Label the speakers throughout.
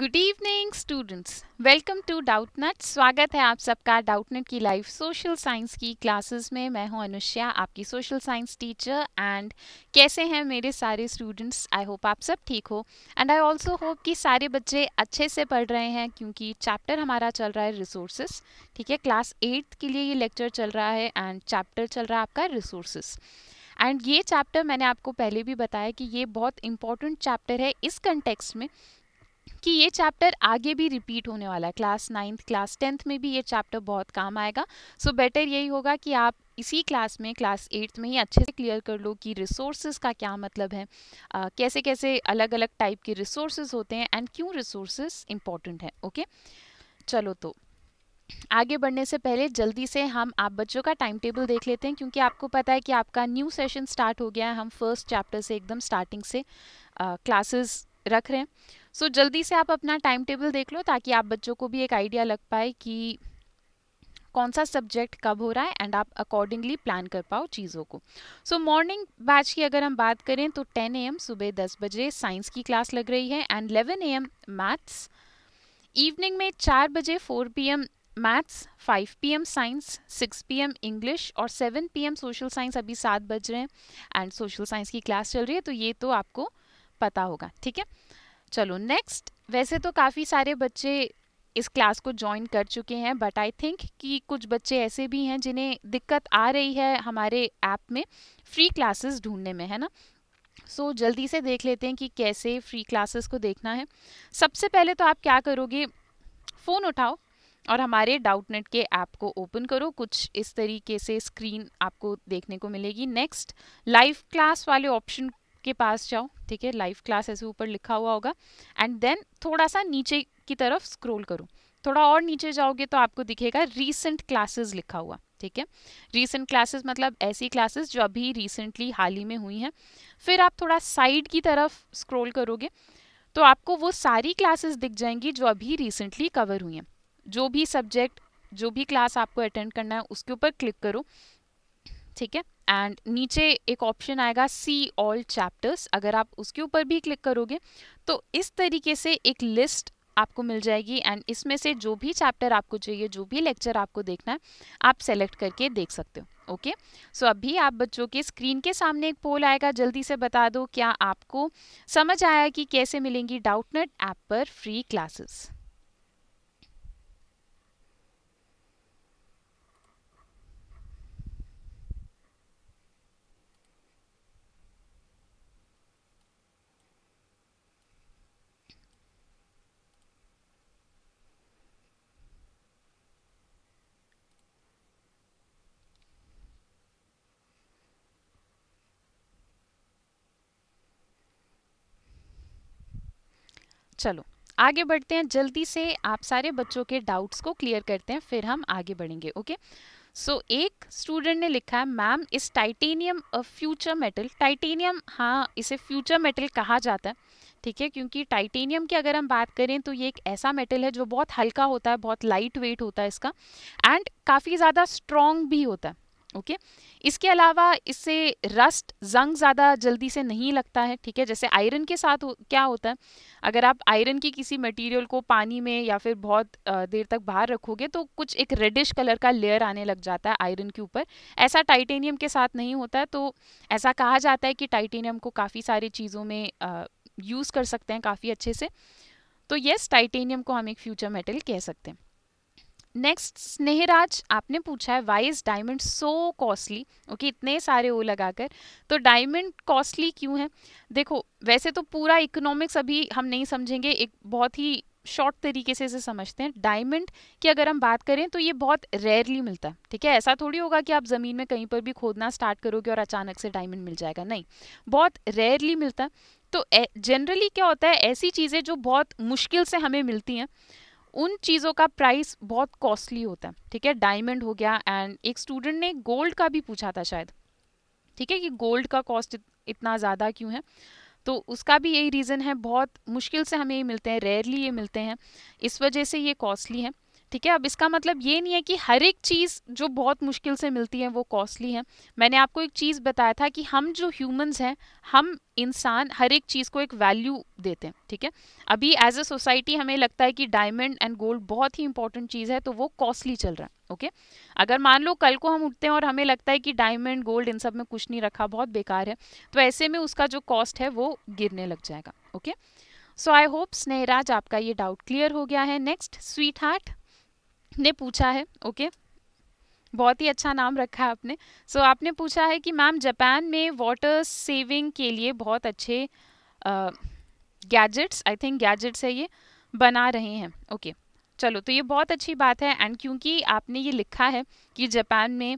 Speaker 1: Good evening students welcome to नट स्वागत है आप सबका डाउटनेट की लाइव सोशल साइंस की क्लासेस में मैं हूं अनुष्या आपकी सोशल साइंस टीचर एंड कैसे हैं मेरे सारे स्टूडेंट्स आई होप आप सब ठीक हो एंड आई ऑल्सो होप कि सारे बच्चे अच्छे से पढ़ रहे हैं क्योंकि चैप्टर हमारा चल रहा है रिसोर्सेस ठीक है क्लास एट्थ के लिए ये लेक्चर चल रहा है एंड चैप्टर चल रहा है आपका रिसोर्सेस एंड ये चैप्टर मैंने आपको पहले भी बताया कि ये बहुत इंपॉर्टेंट चैप्टर है इस कंटेक्स में कि ये चैप्टर आगे भी रिपीट होने वाला है क्लास नाइन्थ क्लास टेंथ में भी ये चैप्टर बहुत काम आएगा सो so बेटर यही होगा कि आप इसी क्लास में क्लास एट्थ में ही अच्छे से क्लियर कर लो कि रिसोर्सेज का क्या मतलब है आ, कैसे कैसे अलग अलग टाइप के रिसोर्सेज होते हैं एंड क्यों रिसोर्सेज इंपॉर्टेंट हैं ओके चलो तो आगे बढ़ने से पहले जल्दी से हम आप बच्चों का टाइम टेबल देख लेते हैं क्योंकि आपको पता है कि आपका न्यू सेशन स्टार्ट हो गया है हम फर्स्ट चैप्टर से एकदम स्टार्टिंग से क्लासेस रख रहे हैं सो so, जल्दी से आप अपना टाइम टेबल देख लो ताकि आप बच्चों को भी एक आइडिया लग पाए कि कौन सा सब्जेक्ट कब हो रहा है एंड आप अकॉर्डिंगली प्लान कर पाओ चीज़ों को सो मॉर्निंग बैच की अगर हम बात करें तो 10 एम सुबह 10 बजे साइंस की क्लास लग रही है एंड 11 एम मैथ्स इवनिंग में 4 बजे 4 AM maths 5 AM science 6 AM English और 7 एम सोशल साइंस अभी सात बज रहे हैं एंड सोशल साइंस की क्लास चल रही है तो ये तो आपको पता होगा ठीक है चलो नेक्स्ट वैसे तो काफ़ी सारे बच्चे इस क्लास को ज्वाइन कर चुके हैं बट आई थिंक कि कुछ बच्चे ऐसे भी हैं जिन्हें दिक्कत आ रही है हमारे ऐप में फ्री क्लासेस ढूंढने में है ना सो so, जल्दी से देख लेते हैं कि कैसे फ्री क्लासेस को देखना है सबसे पहले तो आप क्या करोगे फ़ोन उठाओ और हमारे डाउटनेट के ऐप को ओपन करो कुछ इस तरीके से स्क्रीन आपको देखने को मिलेगी नेक्स्ट लाइव क्लास वाले ऑप्शन के पास जाओ ठीक है लाइव क्लास ऐसे ऊपर लिखा हुआ होगा एंड देन थोड़ा सा नीचे की तरफ स्क्रोल करो थोड़ा और नीचे जाओगे तो आपको दिखेगा रीसेंट क्लासेस लिखा हुआ ठीक है रीसेंट क्लासेस मतलब ऐसी क्लासेस जो अभी रिसेंटली हाल ही में हुई हैं फिर आप थोड़ा साइड की तरफ स्क्रोल करोगे तो आपको वो सारी क्लासेस दिख जाएंगी जो अभी रिसेंटली कवर हुई हैं जो भी सब्जेक्ट जो भी क्लास आपको अटेंड करना है उसके ऊपर क्लिक करो ठीक है एंड नीचे एक ऑप्शन आएगा सी ऑल चैप्टर्स अगर आप उसके ऊपर भी क्लिक करोगे तो इस तरीके से एक लिस्ट आपको मिल जाएगी एंड इसमें से जो भी चैप्टर आपको चाहिए जो भी लेक्चर आपको देखना है आप सेलेक्ट करके देख सकते हो ओके सो अभी आप बच्चों के स्क्रीन के सामने एक पोल आएगा जल्दी से बता दो क्या आपको समझ आया कि कैसे मिलेंगी डाउटनेट ऐप पर फ्री क्लासेस चलो आगे बढ़ते हैं जल्दी से आप सारे बच्चों के डाउट्स को क्लियर करते हैं फिर हम आगे बढ़ेंगे ओके सो so, एक स्टूडेंट ने लिखा है मैम इस titanium a future metal titanium हाँ इसे फ्यूचर मेटल कहा जाता है ठीक है क्योंकि टाइटेनियम की अगर हम बात करें तो ये एक ऐसा मेटल है जो बहुत हल्का होता है बहुत लाइट वेट होता है इसका एंड काफ़ी ज़्यादा स्ट्रॉन्ग भी होता है ओके okay? इसके अलावा इससे रस्ट जंग ज़्यादा जल्दी से नहीं लगता है ठीक है जैसे आयरन के साथ हो, क्या होता है अगर आप आयरन की किसी मटेरियल को पानी में या फिर बहुत देर तक बाहर रखोगे तो कुछ एक रेडिश कलर का लेयर आने लग जाता है आयरन के ऊपर ऐसा टाइटेनियम के साथ नहीं होता है तो ऐसा कहा जाता है कि टाइटेनियम को काफ़ी सारी चीज़ों में यूज़ कर सकते हैं काफ़ी अच्छे से तो येस टाइटेनियम को हम एक फ्यूचर मेटल कह सकते हैं नेक्स्ट स्नेहराज आपने पूछा है why is diamond so costly okay इतने सारे ओ लगाकर तो डायमंड कॉस्टली क्यों है देखो वैसे तो पूरा इकोनॉमिक्स अभी हम नहीं समझेंगे एक बहुत ही शॉर्ट तरीके से इसे समझते हैं डायमंड की अगर हम बात करें तो ये बहुत रेयरली मिलता है ठीक है ऐसा थोड़ी होगा कि आप ज़मीन में कहीं पर भी खोदना स्टार्ट करोगे और अचानक से डायमंड मिल जाएगा नहीं बहुत रेयरली मिलता है तो जनरली क्या होता है ऐसी चीज़ें जो बहुत मुश्किल से हमें मिलती हैं उन चीज़ों का प्राइस बहुत कॉस्टली होता है ठीक है डायमंड हो गया एंड एक स्टूडेंट ने गोल्ड का भी पूछा था शायद ठीक है कि गोल्ड का कॉस्ट इतना ज़्यादा क्यों है तो उसका भी यही रीज़न है बहुत मुश्किल से हमें ये मिलते हैं रेयरली ये मिलते हैं इस वजह से ये कॉस्टली है ठीक है अब इसका मतलब ये नहीं है कि हर एक चीज़ जो बहुत मुश्किल से मिलती है वो कॉस्टली है मैंने आपको एक चीज़ बताया था कि हम जो ह्यूमंस हैं हम इंसान हर एक चीज़ को एक वैल्यू देते हैं ठीक है अभी एज अ सोसाइटी हमें लगता है कि डायमंड एंड गोल्ड बहुत ही इंपॉर्टेंट चीज़ है तो वो कॉस्टली चल रहा है ओके अगर मान लो कल को हम उठते हैं और हमें लगता है कि डायमंड गोल्ड इन सब में कुछ नहीं रखा बहुत बेकार है तो ऐसे में उसका जो कॉस्ट है वो गिरने लग जाएगा ओके सो आई होप स्नेहराज आपका ये डाउट क्लियर हो गया है नेक्स्ट स्वीट हार्ट ने पूछा है ओके बहुत ही अच्छा नाम रखा है आपने सो so, आपने पूछा है कि मैम जापान में वाटर सेविंग के लिए बहुत अच्छे गैजेट्स आई थिंक गैजेट्स है ये बना रहे हैं ओके okay. चलो तो ये बहुत अच्छी बात है एंड क्योंकि आपने ये लिखा है कि जापान में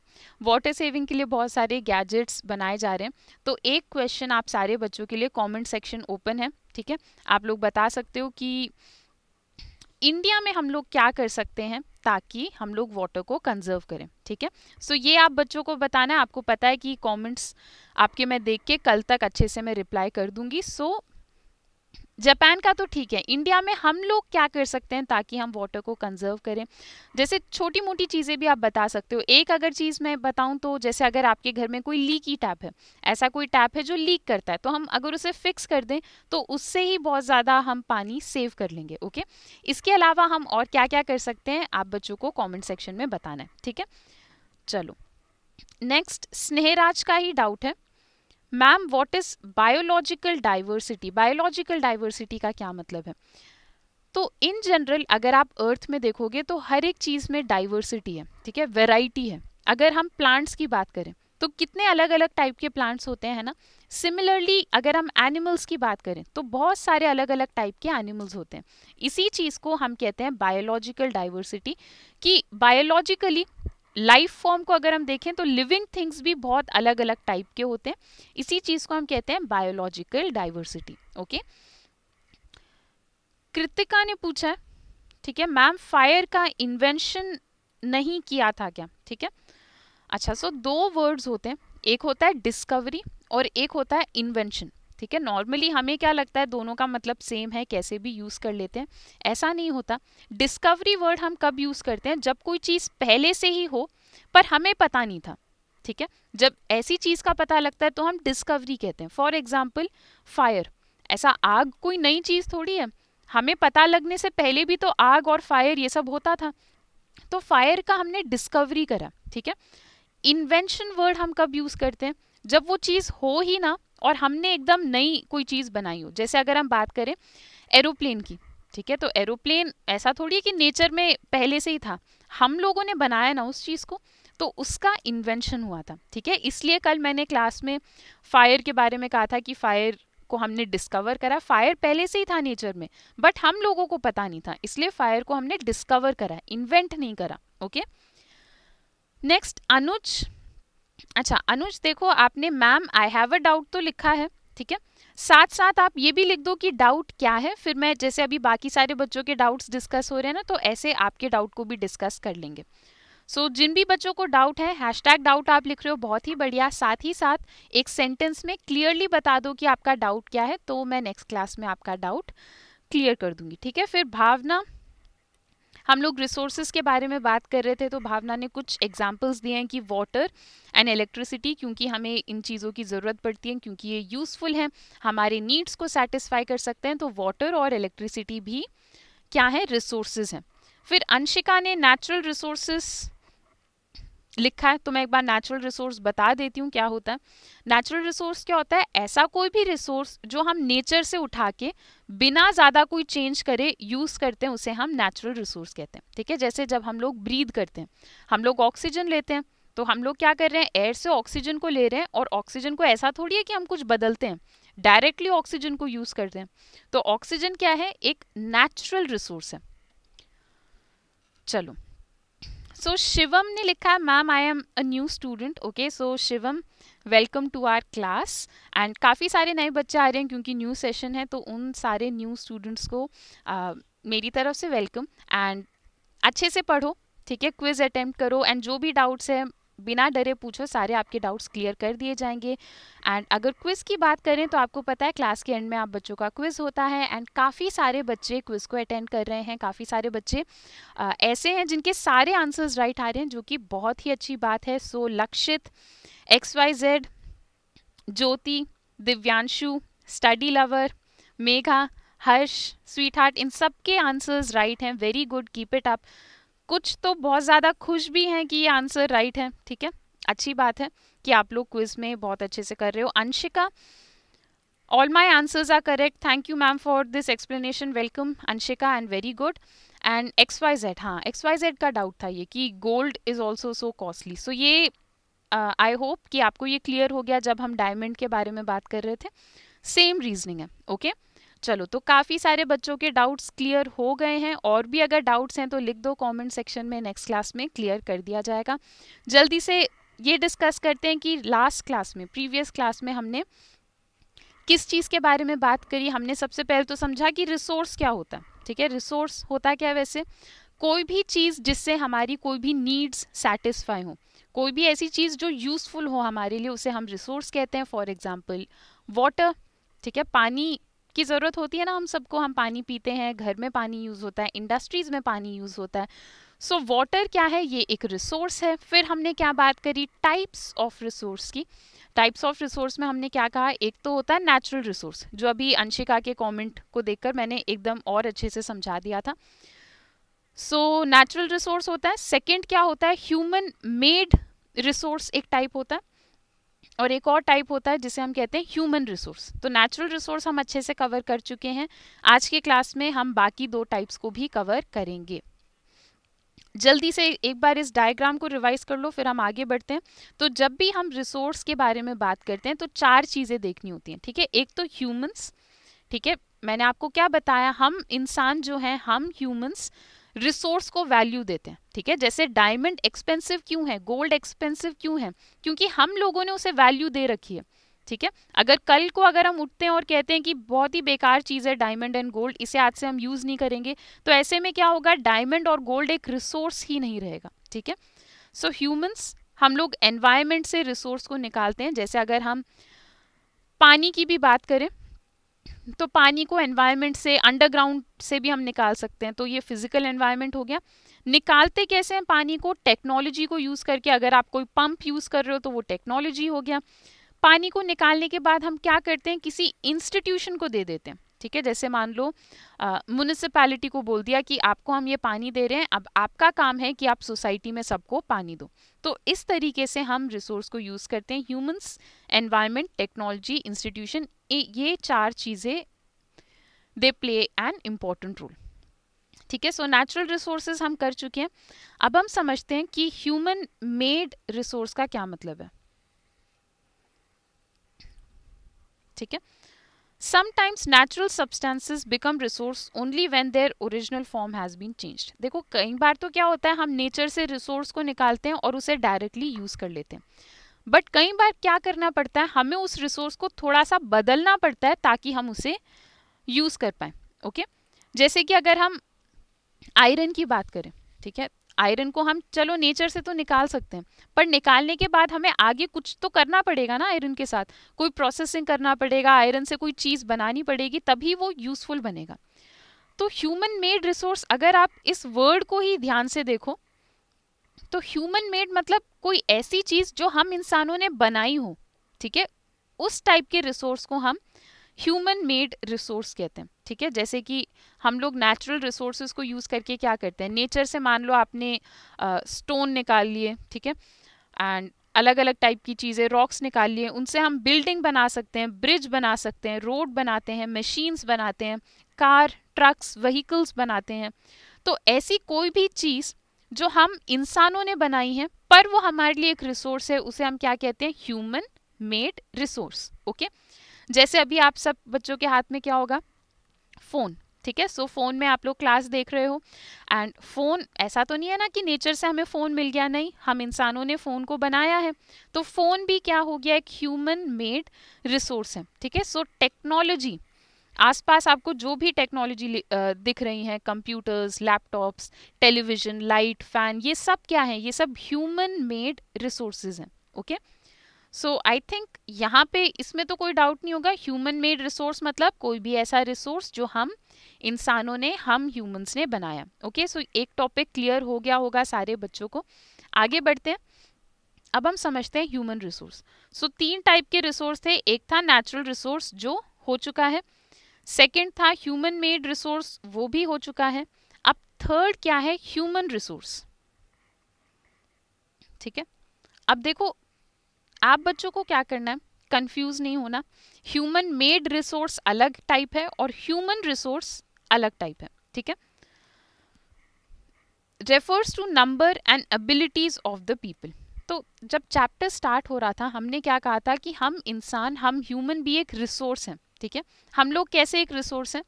Speaker 1: वाटर सेविंग के लिए बहुत सारे गैजेट्स बनाए जा रहे हैं तो एक क्वेश्चन आप सारे बच्चों के लिए कमेंट सेक्शन ओपन है ठीक है आप लोग बता सकते हो कि इंडिया में हम लोग क्या कर सकते हैं ताकि हम लोग वाटर को कंजर्व करें ठीक है सो ये आप बच्चों को बताना है आपको पता है कि कमेंट्स आपके मैं देख के कल तक अच्छे से मैं रिप्लाई कर दूंगी सो so, जापान का तो ठीक है इंडिया में हम लोग क्या कर सकते हैं ताकि हम वाटर को कंजर्व करें जैसे छोटी मोटी चीज़ें भी आप बता सकते हो एक अगर चीज़ मैं बताऊँ तो जैसे अगर आपके घर में कोई लीकी टैप है ऐसा कोई टैप है जो लीक करता है तो हम अगर उसे फिक्स कर दें तो उससे ही बहुत ज़्यादा हम पानी सेव कर लेंगे ओके इसके अलावा हम और क्या क्या कर सकते हैं आप बच्चों को कॉमेंट सेक्शन में बताना है ठीक है चलो नेक्स्ट स्नेहराज का ही डाउट है ma'am what is biological diversity biological diversity का क्या मतलब है तो इन जनरल अगर आप अर्थ में देखोगे तो हर एक चीज़ में डाइवर्सिटी है ठीक है वेराइटी है अगर हम प्लांट्स की बात करें तो कितने अलग अलग टाइप के प्लांट्स होते हैं ना सिमिलरली अगर हम एनिमल्स की बात करें तो बहुत सारे अलग अलग टाइप के एनिमल्स होते हैं इसी चीज़ को हम कहते हैं बायोलॉजिकल डाइवर्सिटी कि बायोलॉजिकली लाइफ फॉर्म को अगर हम देखें तो लिविंग थिंग्स भी बहुत अलग अलग टाइप के होते हैं इसी चीज़ को हम कहते हैं बायोलॉजिकल डाइवर्सिटी ओके कृतिका ने पूछा ठीक है मैम फायर का इन्वेंशन नहीं किया था क्या ठीक है अच्छा सो so दो वर्ड्स होते हैं एक होता है डिस्कवरी और एक होता है इन्वेंशन ठीक है नॉर्मली हमें क्या लगता है दोनों का मतलब सेम है कैसे भी यूज़ कर लेते हैं ऐसा नहीं होता डिस्कवरी वर्ड हम कब यूज़ करते हैं जब कोई चीज़ पहले से ही हो पर हमें पता नहीं था ठीक है जब ऐसी चीज़ का पता लगता है तो हम डिस्कवरी कहते हैं फॉर एग्जाम्पल फायर ऐसा आग कोई नई चीज़ थोड़ी है हमें पता लगने से पहले भी तो आग और फायर ये सब होता था तो फायर का हमने डिस्कवरी करा ठीक है इन्वेंशन वर्ड हम कब यूज़ करते हैं जब वो चीज़ हो ही ना और हमने एकदम नई कोई चीज़ बनाई हो जैसे अगर हम बात करें एरोप्लेन की ठीक है तो एरोप्लेन ऐसा थोड़ी है कि नेचर में पहले से ही था हम लोगों ने बनाया ना उस चीज़ को तो उसका इन्वेंशन हुआ था ठीक है इसलिए कल मैंने क्लास में फायर के बारे में कहा था कि फायर को हमने डिस्कवर करा फायर पहले से ही था नेचर में बट हम लोगों को पता नहीं था इसलिए फायर को हमने डिस्कवर करा इन्वेंट नहीं करा ओके नेक्स्ट अनुज अच्छा अनुज देखो आपने ma'am I have a doubt तो लिखा है ठीक है साथ साथ आप ये भी लिख दो कि डाउट क्या है फिर मैं जैसे अभी बाकी सारे बच्चों के डाउट्स डिस्कस हो रहे हैं ना तो ऐसे आपके डाउट को भी डिस्कस कर लेंगे सो so, जिन भी बच्चों को डाउट है हैशटैग डाउट आप लिख रहे हो बहुत ही बढ़िया साथ ही साथ एक सेंटेंस में क्लियरली बता दो कि आपका डाउट क्या है तो मैं नेक्स्ट क्लास में आपका डाउट क्लियर कर दूंगी ठीक है फिर भावना हम लोग रिसोर्सेज के बारे में बात कर रहे थे तो भावना ने कुछ एग्जाम्पल्स दिए हैं कि वाटर एंड इलेक्ट्रिसिटी क्योंकि हमें इन चीज़ों की ज़रूरत पड़ती है क्योंकि ये यूज़फुल हैं हमारे नीड्स को सेटिस्फाई कर सकते हैं तो वाटर और इलेक्ट्रिसिटी भी क्या है रिसोर्सेज हैं फिर अंशिका ने नेचुरल रिसोर्सेज लिखा है तो मैं एक बार नेचुरल रिसोर्स बता देती हूँ क्या होता है नेचुरल रिसोर्स क्या होता है ऐसा कोई भी रिसोर्स जो हम नेचर से उठा के बिना ज़्यादा कोई चेंज करे यूज़ करते हैं उसे हम नेचुरल रिसोर्स कहते हैं ठीक है जैसे जब हम लोग ब्रीद करते हैं हम लोग ऑक्सीजन लेते हैं तो हम लोग क्या कर रहे हैं एयर से ऑक्सीजन को ले रहे हैं और ऑक्सीजन को ऐसा थोड़ी है कि हम कुछ बदलते हैं डायरेक्टली ऑक्सीजन को यूज़ करते हैं तो ऑक्सीजन क्या है एक नेचुरल रिसोर्स है चलो सो शिवम ने लिखा है ma'am I am a new student okay so Shivam welcome to our class and काफ़ी सारे नए बच्चे आ रहे हैं क्योंकि न्यू सेशन है तो उन सारे न्यू स्टूडेंट्स को uh, मेरी तरफ से वेलकम एंड अच्छे से पढ़ो ठीक है क्विज अटैम्प्ट करो एंड जो भी डाउट्स हैं बिना डरे पूछो सारे आपके डाउट्स क्लियर कर दिए जाएंगे एंड अगर क्विज़ की बात करें तो आपको पता है क्लास के एंड में आप बच्चों का क्विज़ होता है एंड काफ़ी सारे बच्चे क्विज़ को अटेंड कर रहे हैं काफ़ी सारे बच्चे आ, ऐसे हैं जिनके सारे आंसर्स राइट आ रहे हैं जो कि बहुत ही अच्छी बात है so Lakshit X Y Z Jyoti Divyanshu study lover Megha Harsh sweet heart इन सब के आंसर्स राइट हैं very good keep it up कुछ तो बहुत ज़्यादा खुश भी हैं कि ये आंसर राइट है ठीक है अच्छी बात है कि आप लोग क्विज में बहुत अच्छे से कर रहे हो Anshika all answers are correct thank you ma'am for this explanation welcome Anshika and very good and X Y Z हाँ जेड का डाउट था ये कि gold is also so costly so ये आई uh, होप कि आपको ये क्लियर हो गया जब हम डायमंड के बारे में बात कर रहे थे सेम रीजनिंग है ओके okay? चलो तो काफ़ी सारे बच्चों के डाउट्स क्लियर हो गए हैं और भी अगर डाउट्स हैं तो लिख दो कमेंट सेक्शन में नेक्स्ट क्लास में क्लियर कर दिया जाएगा जल्दी से ये डिस्कस करते हैं कि लास्ट क्लास में प्रीवियस क्लास में हमने किस चीज़ के बारे में बात करी हमने सबसे पहले तो समझा कि रिसोर्स क्या होता है ठीक है रिसोर्स होता क्या वैसे कोई भी चीज़ जिससे हमारी कोई भी नीड्स सेटिस्फाई हो कोई भी ऐसी चीज़ जो यूज़फुल हो हमारे लिए उसे हम रिसोर्स कहते हैं फॉर एग्ज़ाम्पल वाटर ठीक है पानी की ज़रूरत होती है ना हम सबको हम पानी पीते हैं घर में पानी यूज़ होता है इंडस्ट्रीज़ में पानी यूज़ होता है सो so, वाटर क्या है ये एक रिसोर्स है फिर हमने क्या बात करी टाइप्स ऑफ रिसोर्स की टाइप्स ऑफ रिसोर्स में हमने क्या कहा एक तो होता है नेचुरल रिसोर्स जो अभी अंशिका के कमेंट को देखकर मैंने एकदम और अच्छे से समझा दिया था सो नेचुरल रिसोर्स होता है सेकंड क्या होता है ह्यूमन मेड रिसोर्स एक टाइप होता है और एक और टाइप होता है जिसे हम कहते हैं ह्यूमन रिसोर्स तो नेचुरल रिसोर्स हम अच्छे से कवर कर चुके हैं आज के क्लास में हम बाकी दो टाइप्स को भी कवर करेंगे जल्दी से एक बार इस डायग्राम को रिवाइज कर लो फिर हम आगे बढ़ते हैं तो जब भी हम रिसोर्स के बारे में बात करते हैं तो चार चीज़ें देखनी होती हैं ठीक है एक तो ह्यूमंस ठीक है मैंने आपको क्या बताया हम इंसान जो हैं हम ह्यूमंस रिसोर्स को वैल्यू देते हैं ठीक है जैसे डायमंड एक्सपेंसिव क्यों है गोल्ड एक्सपेंसिव क्यों है क्योंकि हम लोगों ने उसे वैल्यू दे रखी है ठीक है अगर कल को अगर हम उठते हैं और कहते हैं कि बहुत ही बेकार चीज़ है डायमंड एंड गोल्ड इसे आज से हम यूज़ नहीं करेंगे तो ऐसे में क्या होगा डायमंड और गोल्ड एक रिसोर्स ही नहीं रहेगा ठीक है सो ह्यूमन्स हम लोग एनवायरमेंट से रिसोर्स को निकालते हैं जैसे अगर हम पानी की भी बात करें तो पानी को एनवायरनमेंट से अंडरग्राउंड से भी हम निकाल सकते हैं तो ये फिजिकल एनवायरनमेंट हो गया निकालते कैसे हैं पानी को टेक्नोलॉजी को यूज़ करके अगर आप कोई पंप यूज़ कर रहे हो तो वो टेक्नोलॉजी हो गया पानी को निकालने के बाद हम क्या करते हैं किसी इंस्टीट्यूशन को दे देते हैं ठीक है जैसे मान लो म्यूनिसपैलिटी को बोल दिया कि आपको हम ये पानी दे रहे हैं अब आपका काम है कि आप सोसाइटी में सबको पानी दो तो इस तरीके से हम रिसोर्स को यूज़ करते हैं ह्यूमंस एनवायरनमेंट टेक्नोलॉजी इंस्टीट्यूशन ये चार चीज़ें they play an important role ठीक है सो नेचुरल रिसोर्सेज हम कर चुके हैं अब हम समझते हैं कि ह्यूमन मेड रिसोर्स का क्या मतलब है ठीक है sometimes natural substances become resource only when their original form has been changed देखो कई बार तो क्या होता है हम नेचर से रिसोर्स को निकालते हैं और उसे डायरेक्टली यूज़ कर लेते हैं बट कई बार क्या करना पड़ता है हमें उस रिसोर्स को थोड़ा सा बदलना पड़ता है ताकि हम उसे यूज़ कर पाएँ ओके okay? जैसे कि अगर हम आयरन की बात करें ठीक है आयरन को हम चलो नेचर से तो निकाल सकते हैं पर निकालने के बाद हमें आगे कुछ तो करना पड़ेगा ना आयरन के साथ कोई प्रोसेसिंग करना पड़ेगा आयरन से कोई चीज़ बनानी पड़ेगी तभी वो यूज़फुल बनेगा तो ह्यूमन मेड रिसोर्स अगर आप इस वर्ड को ही ध्यान से देखो तो ह्यूमन मेड मतलब कोई ऐसी चीज़ जो हम इंसानों ने बनाई हो ठीक है उस टाइप के रिसोर्स को हम ह्यूमन मेड रिसोर्स कहते हैं ठीक है जैसे कि हम लोग नेचुरल रिसोर्स को यूज़ करके क्या करते हैं नेचर से मान लो आपने स्टोन uh, निकाल लिए ठीक है एंड अलग अलग टाइप की चीज़ें रॉक्स निकाल लिए उनसे हम बिल्डिंग बना सकते हैं ब्रिज बना सकते हैं रोड बनाते हैं मशीन्स बनाते हैं कार ट्रक्स वहीकल्स बनाते हैं तो ऐसी कोई भी चीज़ जो हम इंसानों ने बनाई है पर वो हमारे लिए एक रिसोर्स है उसे हम क्या कहते हैं ह्यूमन मेड रिसोर्स ओके जैसे अभी आप सब बच्चों के हाथ में क्या होगा फ़ोन ठीक है सो फ़ोन में आप लोग क्लास देख रहे हो एंड फ़ोन ऐसा तो नहीं है ना कि नेचर से हमें फ़ोन मिल गया नहीं हम इंसानों ने फ़ोन को बनाया है तो फ़ोन भी क्या हो गया एक ह्यूमन मेड रिसोर्स है ठीक है सो टेक्नोलॉजी आसपास आपको जो भी टेक्नोलॉजी दिख रही हैं computers laptops television light fan ये सब क्या है ये सब ह्यूमन मेड रिसोर्सेज हैं okay okay? So I think यहाँ पे इसमें तो कोई डाउट नहीं होगा ह्यूमन मेड रिसोर्स मतलब कोई भी ऐसा रिसोर्स जो हम इंसानों ने हम ह्यूमंस ने बनाया ओके okay? सो so, एक टॉपिक क्लियर हो गया होगा सारे बच्चों को आगे बढ़ते हैं अब हम समझते हैं ह्यूमन रिसोर्स सो तीन टाइप के रिसोर्स थे एक था नेचुरल रिसोर्स जो हो चुका है सेकेंड था ह्यूमन मेड रिसोर्स वो भी हो चुका है अब थर्ड क्या है ह्यूमन रिसोर्स ठीक है अब देखो आप बच्चों को क्या करना है कंफ्यूज नहीं होना ह्यूमन मेड रिसोर्स अलग टाइप है और ह्यूमन रिसोर्स अलग टाइप है ठीक है refers to number and abilities of the people तो जब चैप्टर स्टार्ट हो रहा था हमने क्या कहा था कि हम इंसान हम ह्यूमन भी एक रिसोर्स हैं ठीक है हम लोग कैसे एक रिसोर्स हैं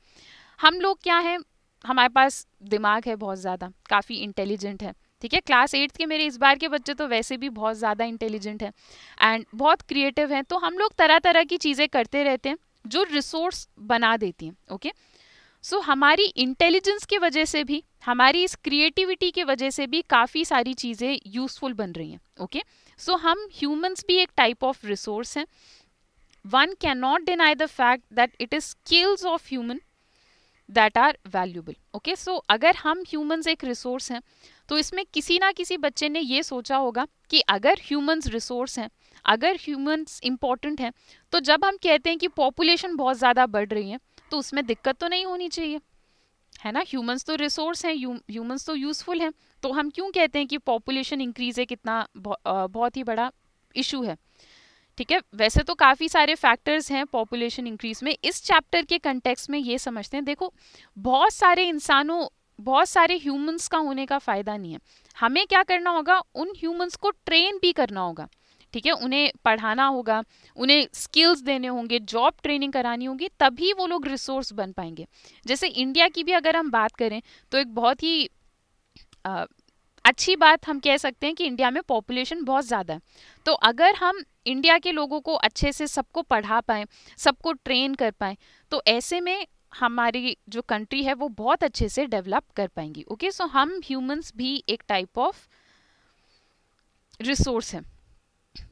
Speaker 1: हम लोग क्या हैं हमारे पास दिमाग है बहुत ज़्यादा काफ़ी इंटेलिजेंट है ठीक है क्लास एट्थ के मेरे इस बार के बच्चे तो वैसे भी बहुत ज़्यादा इंटेलिजेंट हैं एंड बहुत क्रिएटिव हैं तो हम लोग तरह तरह की चीज़ें करते रहते हैं जो रिसोर्स बना देती हैं ओके सो so, हमारी इंटेलिजेंस की वजह से भी हमारी इस क्रिएटिविटी की वजह से भी काफ़ी सारी चीज़ें यूज़फुल बन रही हैं ओके सो हम ह्यूमन्स भी एक टाइप ऑफ रिसोर्स हैं one can not deny the fact that it is skills of human that are valuable okay so अगर हम ह्यूमन्स एक रिसोर्स हैं तो इसमें किसी ना किसी बच्चे ने ये सोचा होगा कि अगर ह्यूमंस रिसोर्स हैं अगर ह्यूमंस इम्पॉर्टेंट हैं तो जब हम कहते हैं कि पॉपुलेशन बहुत ज़्यादा बढ़ रही है तो उसमें दिक्कत तो नहीं होनी चाहिए है ना ह्यूमंस तो रिसोर्स हैं ह्यूमंस तो यूज़फुल हैं तो हम क्यों कहते हैं कि पॉपुलेशन इंक्रीज एक कितना बहुत ही बड़ा इशू है ठीक है वैसे तो काफ़ी सारे फैक्टर्स हैं पॉपुलेशन इंक्रीज में इस चैप्टर के कंटेक्स में ये समझते हैं देखो बहुत सारे इंसानों बहुत सारे ह्यूमंस का होने का फ़ायदा नहीं है हमें क्या करना होगा उन ह्यूमंस को ट्रेन भी करना होगा ठीक है उन्हें पढ़ाना होगा उन्हें स्किल्स देने होंगे जॉब ट्रेनिंग करानी होगी तभी वो लोग रिसोर्स बन पाएंगे जैसे इंडिया की भी अगर हम बात करें तो एक बहुत ही आ, अच्छी बात हम कह सकते हैं कि इंडिया में पॉपुलेशन बहुत ज़्यादा है तो अगर हम इंडिया के लोगों को अच्छे से सबको पढ़ा पाएँ सबको ट्रेन कर पाएँ तो ऐसे में हमारी जो कंट्री है वो बहुत अच्छे से डेवलप कर पाएंगी ओके सो हम ह्यूमंस भी एक टाइप ऑफ रिसोर्स है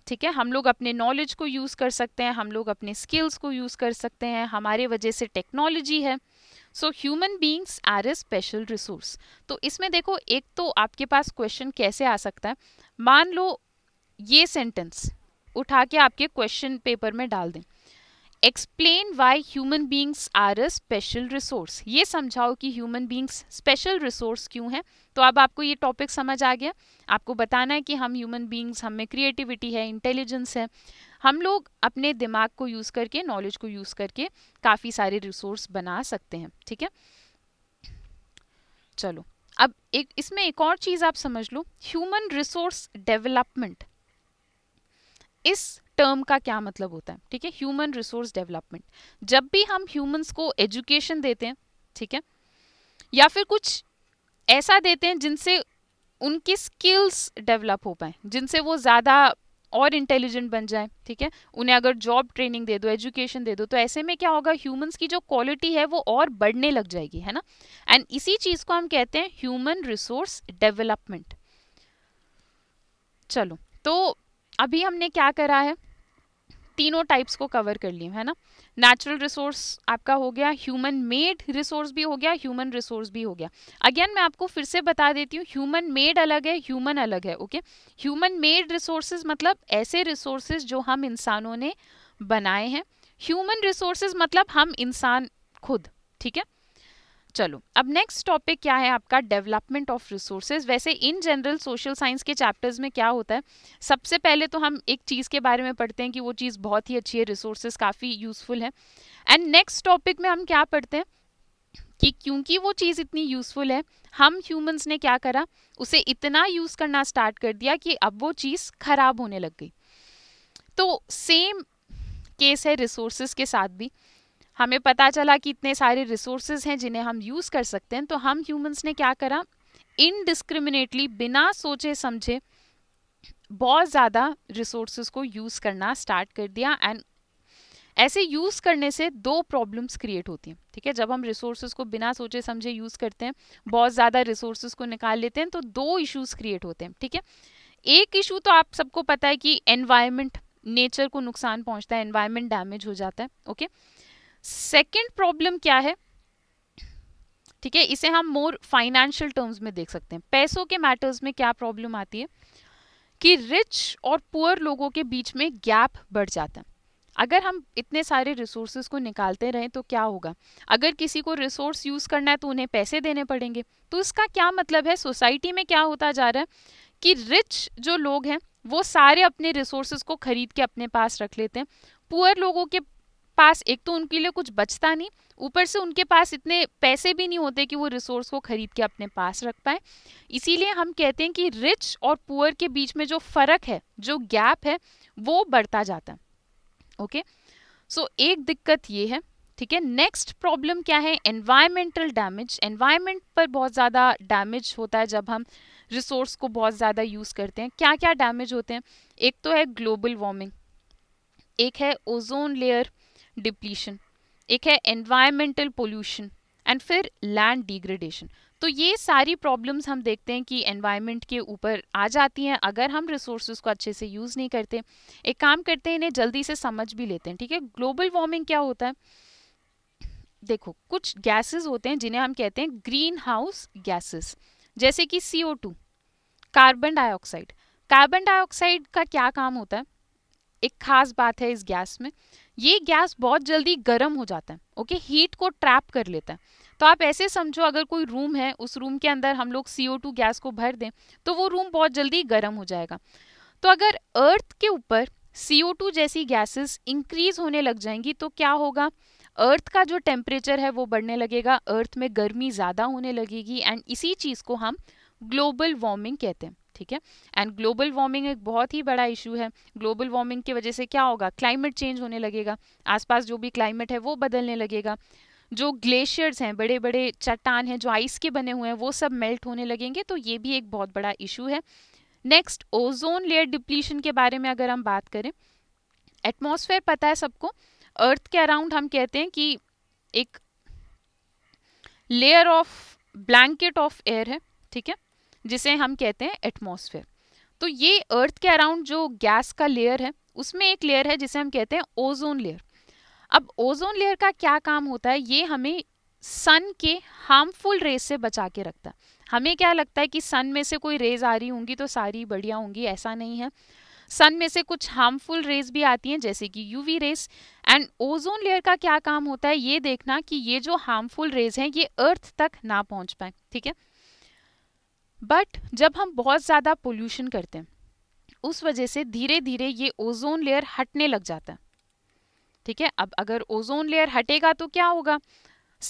Speaker 1: ठीक है हम लोग अपने नॉलेज को यूज़ कर सकते हैं हम लोग अपने स्किल्स को यूज़ कर सकते हैं हमारे वजह से टेक्नोलॉजी है so human beings are a special resource तो इसमें देखो एक तो आपके पास क्वेश्चन कैसे आ सकता है मान लो ये सेंटेंस उठा के आपके क्वेश्चन पेपर में डाल दें explain why human beings are a special resource ये समझाओ कि ह्यूमन बींग्स स्पेशल रिसोर्स क्यों हैं तो अब आपको ये टॉपिक समझ आ गया आपको बताना है कि हम ह्यूमन बींग्स हमें क्रिएटिविटी है इंटेलिजेंस है हम लोग अपने दिमाग को यूज़ करके नॉलेज को यूज़ करके काफ़ी सारे रिसोर्स बना सकते हैं ठीक है चलो अब एक इसमें एक और चीज़ आप समझ लो ह्यूमन रिसोर्स डेवलपमेंट इस टर्म का क्या मतलब होता है ठीक है ह्यूमन रिसोर्स डेवलपमेंट जब भी हम ह्यूमंस को एजुकेशन देते हैं ठीक है या फिर कुछ ऐसा देते हैं जिनसे उनकी स्किल्स डेवलप हो पाए जिनसे वो ज़्यादा और इंटेलिजेंट बन जाए ठीक है उन्हें अगर जॉब ट्रेनिंग दे दो एजुकेशन दे दो तो ऐसे में क्या होगा ह्यूमंस की जो क्वालिटी है वो और बढ़ने लग जाएगी है ना एंड इसी चीज़ को हम कहते हैं ह्यूमन रिसोर्स डेवलपमेंट चलो तो अभी हमने क्या करा है तीनों टाइप्स को कवर कर लिए है ना नेचुरल रिसोर्स आपका हो गया ह्यूमन मेड रिसोर्स भी हो गया ह्यूमन रिसोर्स भी हो गया अगेन मैं आपको फिर से बता देती हूँ ह्यूमन मेड अलग है ह्यूमन अलग है ओके ह्यूमन मेड रिसोर्सेज मतलब ऐसे रिसोर्सेज जो हम इंसानों ने बनाए हैं ह्यूमन रिसोर्सेज मतलब हम इंसान खुद ठीक है चलो अब नेक्स्ट टॉपिक क्या है आपका डेवलपमेंट ऑफ रिसोर्सेज वैसे इन जनरल सोशल साइंस के चैप्टर्स में क्या होता है सबसे पहले तो हम एक चीज़ के बारे में पढ़ते हैं कि वो चीज़ बहुत ही अच्छी है रिसोर्सेज काफ़ी यूज़फुल है एंड नेक्स्ट टॉपिक में हम क्या पढ़ते हैं कि क्योंकि वो चीज़ इतनी यूज़फुल है हम ह्यूमंस ने क्या करा उसे इतना यूज़ करना स्टार्ट कर दिया कि अब वो चीज़ ख़राब होने लग गई तो सेम केस है रिसोर्सेज के साथ भी हमें पता चला कि इतने सारे रिसोर्सेज हैं जिन्हें हम यूज़ कर सकते हैं तो हम ह्यूमंस ने क्या करा इनडिस्क्रिमिनेटली बिना सोचे समझे बहुत ज़्यादा रिसोर्स को यूज़ करना स्टार्ट कर दिया एंड ऐसे यूज़ करने से दो प्रॉब्लम्स क्रिएट होती हैं ठीक है जब हम रिसोर्स को बिना सोचे समझे यूज़ करते हैं बहुत ज़्यादा रिसोर्स को निकाल लेते हैं तो दो इश्यूज क्रिएट होते हैं ठीक है एक इशू तो आप सबको पता है कि एनवायरमेंट नेचर को नुकसान पहुंचता है एनवायरमेंट डैमेज हो जाता है ओके okay? सेकेंड प्रॉब्लम क्या है ठीक है इसे हम मोर फाइनेंशियल टर्म्स में देख सकते हैं पैसों के मैटर्स में क्या प्रॉब्लम आती है कि रिच और पुअर लोगों के बीच में गैप बढ़ जाता है अगर हम इतने सारे रिसोर्सेज को निकालते रहें तो क्या होगा अगर किसी को रिसोर्स यूज़ करना है तो उन्हें पैसे देने पड़ेंगे तो इसका क्या मतलब है सोसाइटी में क्या होता जा रहा है कि रिच जो लोग हैं वो सारे अपने रिसोर्सेज को खरीद के अपने पास रख लेते हैं पुअर लोगों के पास एक तो उनके लिए कुछ बचता नहीं ऊपर से उनके पास इतने पैसे भी नहीं होते कि वो रिसोर्स को खरीद के अपने पास रख पाए इसीलिए हम कहते हैं कि रिच और पुअर के बीच में जो फ़र्क है जो गैप है वो बढ़ता जाता है ओके सो so, एक दिक्कत ये है ठीक है नेक्स्ट प्रॉब्लम क्या है एनवायरमेंटल डैमेज एनवायरमेंट पर बहुत ज़्यादा डैमेज होता है जब हम रिसोर्स को बहुत ज़्यादा यूज़ करते हैं क्या क्या डैमेज होते हैं एक तो है ग्लोबल वार्मिंग एक है ओजोन लेयर डिप्लीशन एक है एनवायरमेंटल पोल्यूशन एंड फिर लैंड डिग्रेडेशन तो ये सारी प्रॉब्लम्स हम देखते हैं कि एनवायरमेंट के ऊपर आ जाती हैं अगर हम रिसोर्स को अच्छे से यूज़ नहीं करते एक काम करते हैं इन्हें जल्दी से समझ भी लेते हैं ठीक है ग्लोबल वार्मिंग क्या होता है देखो कुछ गैसेस होते हैं जिन्हें हम कहते हैं ग्रीन हाउस गैसेस जैसे कि C carbon dioxide carbon dioxide का क्या काम होता है एक खास बात है इस गैस में ये गैस बहुत जल्दी गर्म हो जाता है ओके हीट को ट्रैप कर लेता है तो आप ऐसे समझो अगर कोई रूम है उस रूम के अंदर हम लोग सी गैस को भर दें तो वो रूम बहुत जल्दी गर्म हो जाएगा तो अगर अर्थ के ऊपर सी जैसी गैसेस इंक्रीज होने लग जाएंगी तो क्या होगा अर्थ का जो टेम्परेचर है वो बढ़ने लगेगा अर्थ में गर्मी ज़्यादा होने लगेगी एंड इसी चीज़ को हम ग्लोबल वार्मिंग कहते हैं ठीक है एंड ग्लोबल वार्मिंग एक बहुत ही बड़ा इशू है ग्लोबल वार्मिंग की वजह से क्या होगा क्लाइमेट चेंज होने लगेगा आसपास जो भी क्लाइमेट है वो बदलने लगेगा जो ग्लेशियर्स हैं बड़े बड़े चट्टान हैं जो आइस के बने हुए हैं वो सब मेल्ट होने लगेंगे तो ये भी एक बहुत बड़ा इशू है नेक्स्ट ओजोन लेयर डिप्लीशन के बारे में अगर हम बात करें एटमोसफेयर पता है सबको अर्थ के अराउंड हम कहते हैं कि एक layer of blanket of air है ठीक है जिसे हम कहते हैं एटमोसफेयर तो ये अर्थ के अराउंड जो गैस का लेयर है उसमें एक लेयर है जिसे हम कहते हैं ओजोन लेयर अब ओजोन लेयर का क्या काम होता है ये हमें सन के हार्मफुल रेज से बचा के रखता है हमें क्या लगता है कि सन में से कोई रेज आ रही होंगी तो सारी बढ़िया होंगी ऐसा नहीं है सन में से कुछ हार्मफुल रेज भी आती हैं जैसे कि UV rays and ozone layer का क्या काम होता है ये देखना कि ये जो हार्मफुल रेज हैं ये अर्थ तक ना पहुंच पाए ठीक है बट जब हम बहुत ज़्यादा पोल्यूशन करते हैं उस वजह से धीरे धीरे ये ओजोन लेयर हटने लग जाता है ठीक है अब अगर ओजोन लेयर हटेगा तो क्या होगा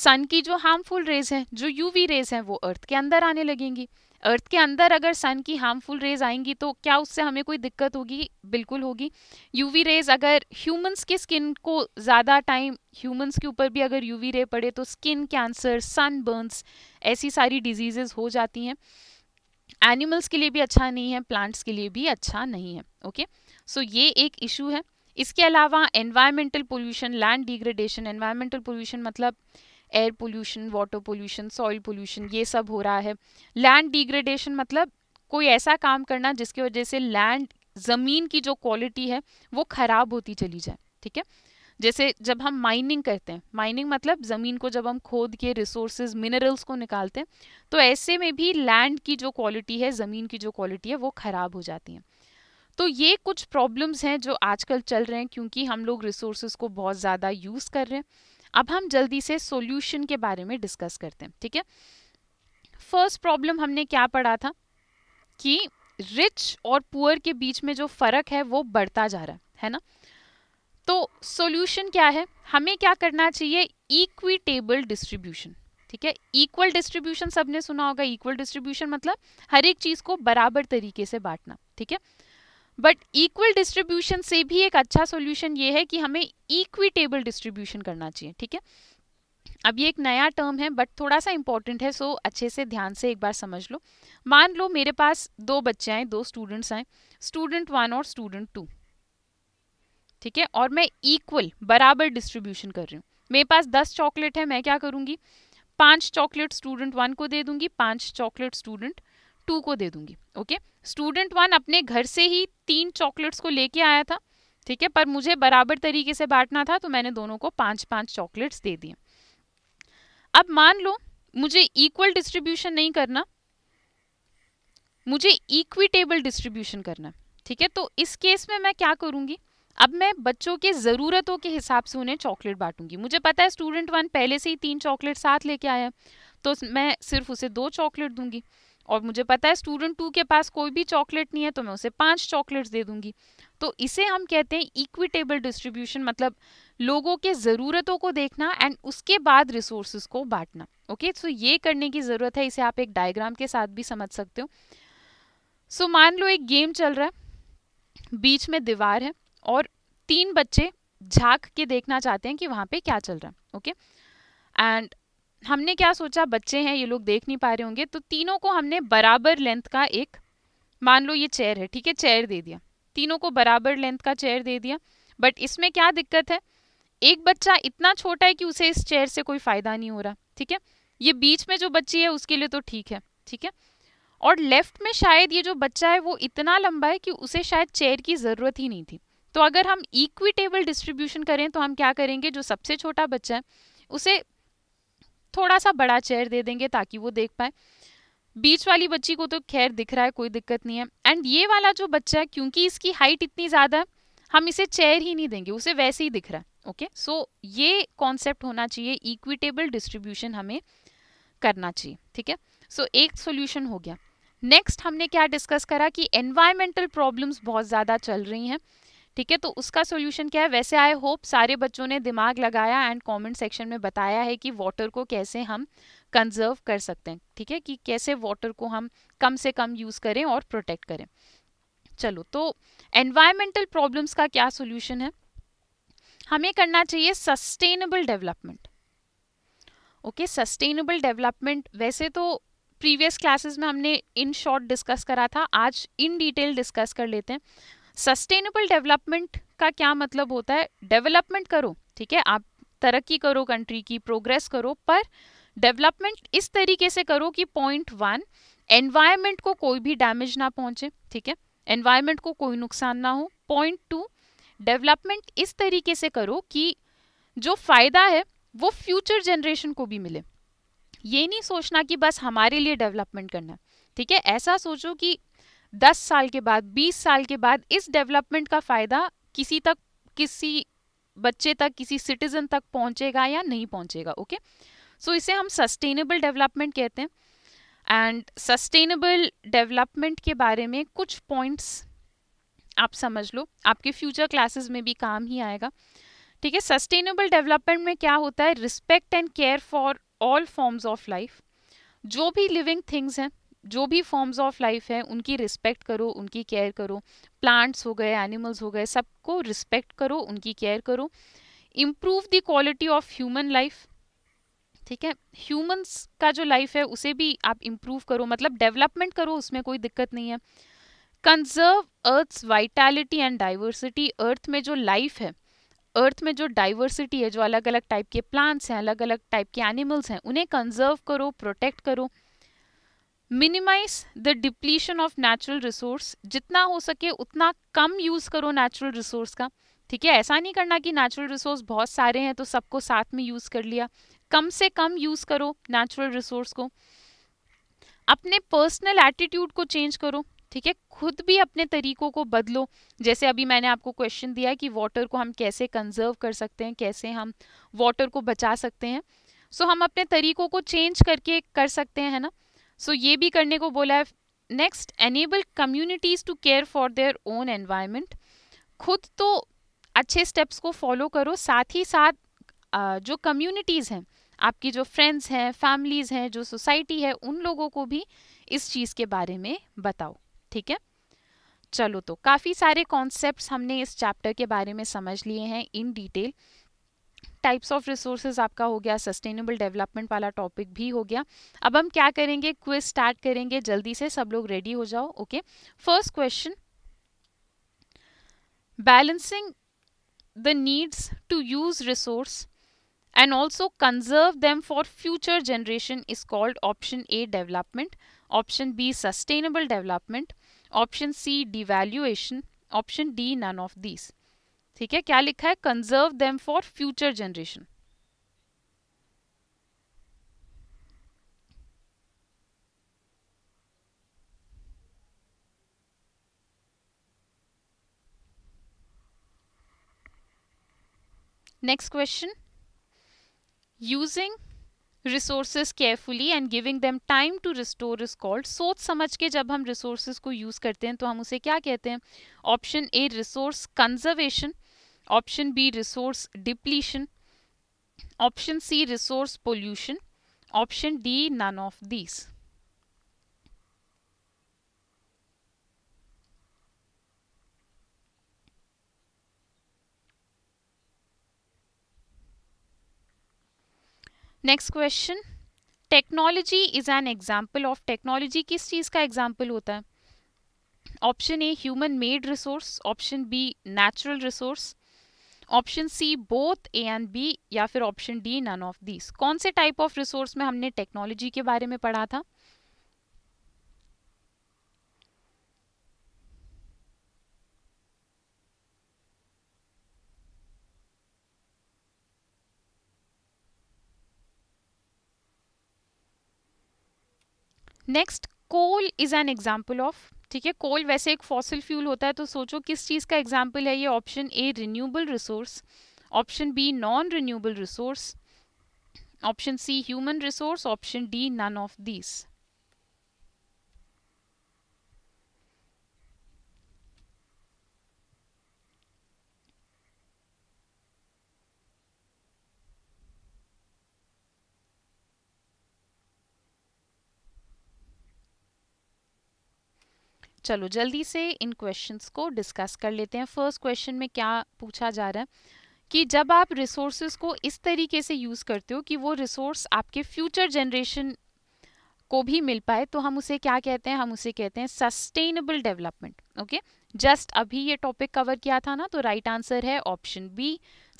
Speaker 1: सन की जो हार्मफुल रेज हैं जो यूवी रेज हैं वो अर्थ के अंदर आने लगेंगी अर्थ के अंदर अगर सन की हार्मफुल रेज आएंगी तो क्या उससे हमें कोई दिक्कत होगी बिल्कुल होगी यूवी रेज अगर ह्यूमंस की स्किन को ज़्यादा टाइम ह्यूमंस के ऊपर भी अगर यूवी रे पड़े तो स्किन कैंसर सन बर्न्स ऐसी सारी डिजीजेज हो जाती हैं एनिमल्स के लिए भी अच्छा नहीं है प्लांट्स के लिए भी अच्छा नहीं है ओके okay? सो so, ये एक इशू है इसके अलावा environmental pollution land degradation environmental pollution मतलब air pollution water pollution soil pollution ये सब हो रहा है लैंड डिग्रेडेशन मतलब कोई ऐसा काम करना जिसकी वजह से लैंड ज़मीन की जो क्वालिटी है वो ख़राब होती चली जाए ठीक है जैसे जब हम माइनिंग करते हैं माइनिंग मतलब ज़मीन को जब हम खोद के रिसोर्सेज मिनरल्स को निकालते हैं तो ऐसे में भी लैंड की जो क्वालिटी है ज़मीन की जो क्वालिटी है वो ख़राब हो जाती है तो ये कुछ प्रॉब्लम्स हैं जो आजकल चल रहे हैं क्योंकि हम लोग रिसोर्सेज को बहुत ज़्यादा यूज़ कर रहे हैं अब हम जल्दी से सोल्यूशन के बारे में डिस्कस करते हैं ठीक है फर्स्ट प्रॉब्लम हमने क्या पढ़ा था कि रिच और पुअर के बीच में जो फ़र्क है वो बढ़ता जा रहा है है ना तो सॉल्यूशन क्या है हमें क्या करना चाहिए इक्विटेबल डिस्ट्रीब्यूशन ठीक है इक्वल डिस्ट्रीब्यूशन सबने सुना होगा इक्वल डिस्ट्रीब्यूशन मतलब हर एक चीज़ को बराबर तरीके से बांटना ठीक है बट इक्वल डिस्ट्रीब्यूशन से भी एक अच्छा सॉल्यूशन ये है कि हमें इक्विटेबल डिस्ट्रीब्यूशन करना चाहिए ठीक है अब ये एक नया टर्म है बट थोड़ा सा इंपॉर्टेंट है सो अच्छे से ध्यान से एक बार समझ लो मान लो मेरे पास दो बच्चे आए दो स्टूडेंट्स आए स्टूडेंट वन और स्टूडेंट टू ठीक है और मैं इक्वल बराबर डिस्ट्रीब्यूशन कर रही हूँ मेरे पास दस चॉकलेट है मैं क्या करूँगी पांच चॉकलेट स्टूडेंट वन को दे दूंगी पांच चॉकलेट स्टूडेंट टू को दे दूंगी ओके स्टूडेंट वन अपने घर से ही तीन चॉकलेट्स को लेके आया था ठीक है पर मुझे बराबर तरीके से बांटना था तो मैंने दोनों को पांच पांच चॉकलेट्स दे दिए अब मान लो मुझे इक्वल डिस्ट्रीब्यूशन नहीं करना मुझे इक्विटेबल डिस्ट्रीब्यूशन करना ठीक है तो इस केस में मैं क्या करूंगी अब मैं बच्चों के ज़रूरतों के हिसाब से उन्हें चॉकलेट बांटूंगी मुझे पता है स्टूडेंट वन पहले से ही तीन चॉकलेट साथ लेके आया तो मैं सिर्फ उसे दो चॉकलेट दूंगी और मुझे पता है स्टूडेंट टू के पास कोई भी चॉकलेट नहीं है तो मैं उसे पांच चॉकलेट्स दे दूंगी तो इसे हम कहते हैं इक्विटेबल डिस्ट्रीब्यूशन मतलब लोगों के ज़रूरतों को देखना एंड उसके बाद रिसोर्स को बांटना ओके सो ये करने की ज़रूरत है इसे आप एक डायग्राम के साथ भी समझ सकते हो सो मान लो एक गेम चल रहा है बीच में दीवार है और तीन बच्चे झांक के देखना चाहते हैं कि वहाँ पे क्या चल रहा है ओके एंड हमने क्या सोचा बच्चे हैं ये लोग देख नहीं पा रहे होंगे तो तीनों को हमने बराबर लेंथ का एक मान लो ये चेयर है ठीक है चेयर दे दिया तीनों को बराबर लेंथ का चेयर दे दिया बट इसमें क्या दिक्कत है एक बच्चा इतना छोटा है कि उसे इस चेयर से कोई फ़ायदा नहीं हो रहा ठीक है ये बीच में जो बच्ची है उसके लिए तो ठीक है ठीक है और लेफ्ट में शायद ये जो बच्चा है वो इतना लंबा है कि उसे शायद चेयर की ज़रूरत ही नहीं थी तो अगर हम इक्विटेबल डिस्ट्रीब्यूशन करें तो हम क्या करेंगे जो सबसे छोटा बच्चा है उसे थोड़ा सा बड़ा चेयर दे देंगे ताकि वो देख पाए बीच वाली बच्ची को तो खैर दिख रहा है कोई दिक्कत नहीं है एंड ये वाला जो बच्चा है क्योंकि इसकी हाइट इतनी ज़्यादा है हम इसे चेयर ही नहीं देंगे उसे वैसे ही दिख रहा है ओके okay? सो so, ये कॉन्सेप्ट होना चाहिए इक्विटेबल डिस्ट्रीब्यूशन हमें करना चाहिए ठीक है सो so, एक सोल्यूशन हो गया नेक्स्ट हमने क्या डिस्कस करा कि एनवायरमेंटल प्रॉब्लम्स बहुत ज़्यादा चल रही हैं ठीक है तो उसका सोल्यूशन क्या है वैसे आई होप सारे बच्चों ने दिमाग लगाया एंड कॉमेंट सेक्शन में बताया है कि वाटर को कैसे हम कंजर्व कर सकते हैं ठीक है कि कैसे वाटर को हम कम से कम यूज़ करें और प्रोटेक्ट करें चलो तो एनवायरमेंटल प्रॉब्लम्स का क्या सोल्यूशन है हमें करना चाहिए sustainable development okay sustainable development वैसे तो प्रीवियस क्लासेस में हमने इन शॉर्ट डिस्कस करा था आज इन डिटेल डिस्कस कर लेते हैं सस्टेनेबल डेवलपमेंट का क्या मतलब होता है डेवलपमेंट करो ठीक है आप तरक्की करो कंट्री की प्रोग्रेस करो पर डेवलपमेंट इस तरीके से करो कि पॉइंट वन एनवायरमेंट को कोई भी डैमेज ना पहुंचे ठीक है एनवायरमेंट को कोई नुकसान ना हो पॉइंट टू डेवलपमेंट इस तरीके से करो कि जो फ़ायदा है वो फ्यूचर जनरेशन को भी मिले ये नहीं सोचना कि बस हमारे लिए डेवलपमेंट करना ठीक है ऐसा सोचो कि 10 साल के बाद 20 साल के बाद इस डेवलपमेंट का फ़ायदा किसी तक किसी बच्चे तक किसी सिटीज़न तक पहुंचेगा या नहीं पहुंचेगा ओके सो इसे हम सस्टेनेबल डेवलपमेंट कहते हैं एंड सस्टेनेबल डेवलपमेंट के बारे में कुछ पॉइंट्स आप समझ लो आपके फ्यूचर क्लासेस में भी काम ही आएगा ठीक है सस्टेनेबल डेवलपमेंट में क्या होता है respect and care for all forms of life जो भी लिविंग थिंग्स हैं जो भी फॉर्म्स ऑफ लाइफ है उनकी रिस्पेक्ट करो उनकी केयर करो प्लांट्स हो गए एनिमल्स हो गए सबको रिस्पेक्ट करो उनकी केयर करो improve the quality of human life ठीक है ह्यूमंस का जो लाइफ है उसे भी आप इम्प्रूव करो मतलब डेवलपमेंट करो उसमें कोई दिक्कत नहीं है conserve earth's vitality and diversity earth में जो लाइफ है अर्थ में जो डाइवर्सिटी है जो अलग अलग टाइप के प्लांट्स हैं अलग अलग टाइप के एनिमल्स हैं उन्हें कंजर्व करो प्रोटेक्ट करो minimize the depletion of natural resource जितना हो सके उतना कम यूज़ करो नेचुरल रिसोर्स का ठीक है ऐसा नहीं करना कि नेचुरल रिसोर्स बहुत सारे हैं तो सबको साथ में यूज़ कर लिया कम से कम यूज़ करो नेचुरल रिसोर्स को अपने पर्सनल एटीट्यूड को चेंज करो ठीक है खुद भी अपने तरीकों को बदलो जैसे अभी मैंने आपको क्वेश्चन दिया कि वाटर को हम कैसे कंजर्व कर सकते हैं कैसे हम वाटर को बचा सकते हैं सो so, हम अपने तरीकों को चेंज करके कर सकते हैं है ना सो ये भी करने को बोला है next enable communities to care for their own environment खुद तो अच्छे स्टेप्स को फॉलो करो साथ ही साथ जो कम्युनिटीज़ हैं आपकी जो फ्रेंड्स हैं फैमिलीज़ हैं जो सोसाइटी है उन लोगों को भी इस चीज़ के बारे में बताओ ठीक है चलो तो काफ़ी सारे कॉन्सेप्ट्स हमने इस चैप्टर के बारे में समझ लिए हैं in detail types of resource आपका हो गया सस्टेनेबल डेवलपमेंट वाला टॉपिक भी हो गया अब हम क्या करेंगे क्विज स्टार्ट करेंगे जल्दी से सब लोग रेडी हो जाओ okay first question balancing the needs to use resource and also conserve them for future generation is called option A development option B sustainable development option C devaluation option D none of these ठीक है क्या लिखा है conserve them for future generation next question using resources carefully and giving them time to restore is called सोच समझ के जब हम रिसोर्सेज को यूज करते हैं तो हम उसे क्या कहते हैं option A resource conservation Option B, resource depletion. Option C, resource pollution. Option D, none of these. Next question technology is an example of technology किस चीज़ का एग्जाम्पल होता है option A human made resource option B natural resource option C both A and B या फिर option D none of these कौन से type of resource में हमने टेक्नोलॉजी के बारे में पढ़ा था next coal is an example of ठीक है कोल वैसे एक फॉसिल फ्यूल होता है तो सोचो किस चीज़ का एग्जाम्पल है ये option A renewable resource option B non renewable resource option C human resource option D none of this चलो जल्दी से इन क्वेश्चंस को डिस्कस कर लेते हैं फर्स्ट क्वेश्चन में क्या पूछा जा रहा है कि जब आप रिसोर्स को इस तरीके से यूज़ करते हो कि वो रिसोर्स आपके फ्यूचर जनरेशन को भी मिल पाए तो हम उसे क्या कहते हैं हम उसे कहते हैं सस्टेनेबल डेवलपमेंट ओके जस्ट अभी ये टॉपिक कवर किया था ना तो राइट right आंसर है option B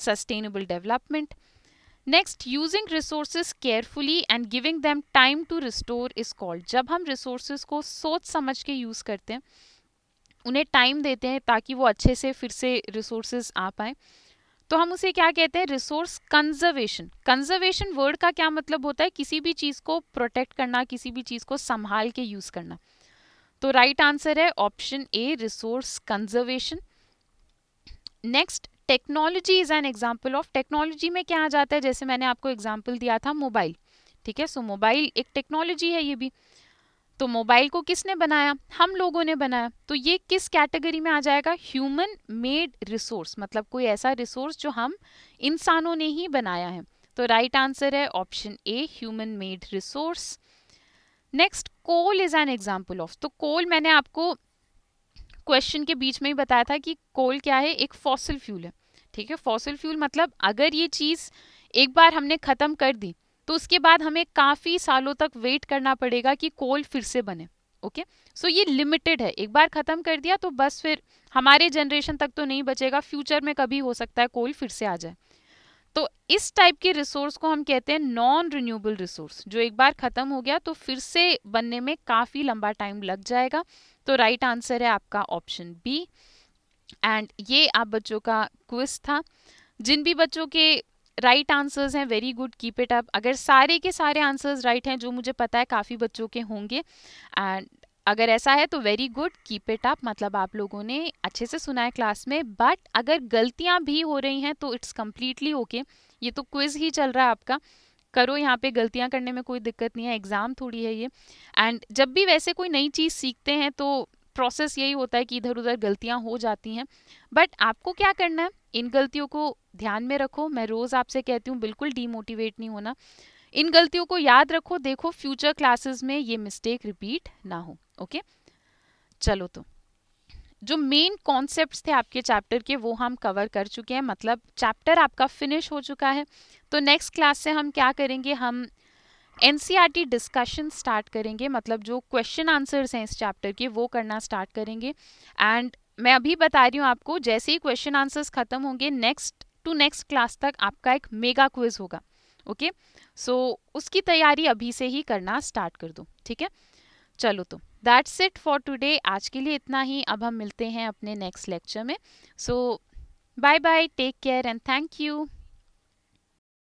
Speaker 1: sustainable development next using resources carefully and giving them time to restore is called जब हम रिसोर्सेज को सोच समझ के यूज़ करते हैं उन्हें टाइम देते हैं ताकि वो अच्छे से फिर से रिसोर्सेज आ पाए तो हम उसे क्या कहते हैं रिसोर्स कंजर्वेशन कंजर्वेशन वर्ड का क्या मतलब होता है किसी भी चीज़ को प्रोटेक्ट करना किसी भी चीज़ को संभाल के यूज़ करना तो राइट right आंसर है option A resource conservation next technology is an example of technology में क्या आ जाता है जैसे मैंने आपको एग्जाम्पल दिया था मोबाइल ठीक है सो मोबाइल एक टेक्नोलॉजी है ये भी तो मोबाइल को किसने बनाया हम लोगों ने बनाया तो ये किस कैटेगरी में आ जाएगा ह्यूमन मेड रिसोर्स मतलब कोई ऐसा रिसोर्स जो हम इंसानों ने ही बनाया है तो राइट right आंसर है option A human made resource next coal is an example of तो कोल मैंने आपको क्वेश्चन के बीच में ही बताया था कि कोल क्या है एक फॉसिल फ्यूल है ठीक है फॉसिल फ्यूल मतलब अगर ये चीज़ एक बार हमने ख़त्म कर दी तो उसके बाद हमें काफ़ी सालों तक वेट करना पड़ेगा कि कोल फिर से बने ओके okay? सो so, ये लिमिटेड है एक बार ख़त्म कर दिया तो बस फिर हमारे जनरेशन तक तो नहीं बचेगा फ्यूचर में कभी हो सकता है कोल फिर से आ जाए तो इस टाइप के रिसोर्स को हम कहते हैं नॉन रिन्यूएबल रिसोर्स जो एक बार ख़त्म हो गया तो फिर से बनने में काफ़ी लंबा टाइम लग जाएगा तो राइट right आंसर है आपका ऑप्शन बी एंड ये आप बच्चों का क्विज था जिन भी बच्चों के राइट आंसर्स हैं very good keep it up अगर सारे के सारे आंसर्स राइट हैं जो मुझे पता है काफ़ी बच्चों के होंगे एंड अगर ऐसा है तो very good keep it up मतलब आप लोगों ने अच्छे से सुना है क्लास में बट अगर गलतियां भी हो रही हैं तो इट्स कम्प्लीटली ओके ये तो क्विज ही चल रहा है आपका करो यहाँ पे गलतियाँ करने में कोई दिक्कत नहीं है एग्ज़ाम थोड़ी है ये एंड जब भी वैसे कोई नई चीज़ सीखते हैं तो प्रोसेस यही होता है कि इधर उधर गलतियां हो जाती हैं बट आपको क्या करना है इन गलतियों को ध्यान में रखो मैं रोज़ आपसे कहती हूँ बिल्कुल डीमोटिवेट नहीं होना इन गलतियों को याद रखो देखो फ्यूचर क्लासेस में ये मिस्टेक रिपीट ना हो ओके चलो तो जो मेन कॉन्सेप्ट थे आपके चैप्टर के वो हम कवर कर चुके हैं मतलब चैप्टर आपका फिनिश हो चुका है तो नेक्स्ट क्लास से हम क्या करेंगे हम टी डिस्कशन स्टार्ट करेंगे मतलब जो क्वेश्चन आंसर्स हैं इस चैप्टर के वो करना स्टार्ट करेंगे एंड मैं अभी बता रही हूँ आपको जैसे ही क्वेश्चन आंसर्स खत्म होंगे नेक्स्ट टू नेक्स्ट क्लास तक आपका एक मेगा क्विज होगा ओके सो so, उसकी तैयारी अभी से ही करना स्टार्ट कर दो ठीक है चलो तो दैट्स इट फॉर टुडे आज के लिए इतना ही अब हम मिलते हैं अपने नेक्स्ट लेक्चर में so bye bye take care and thank you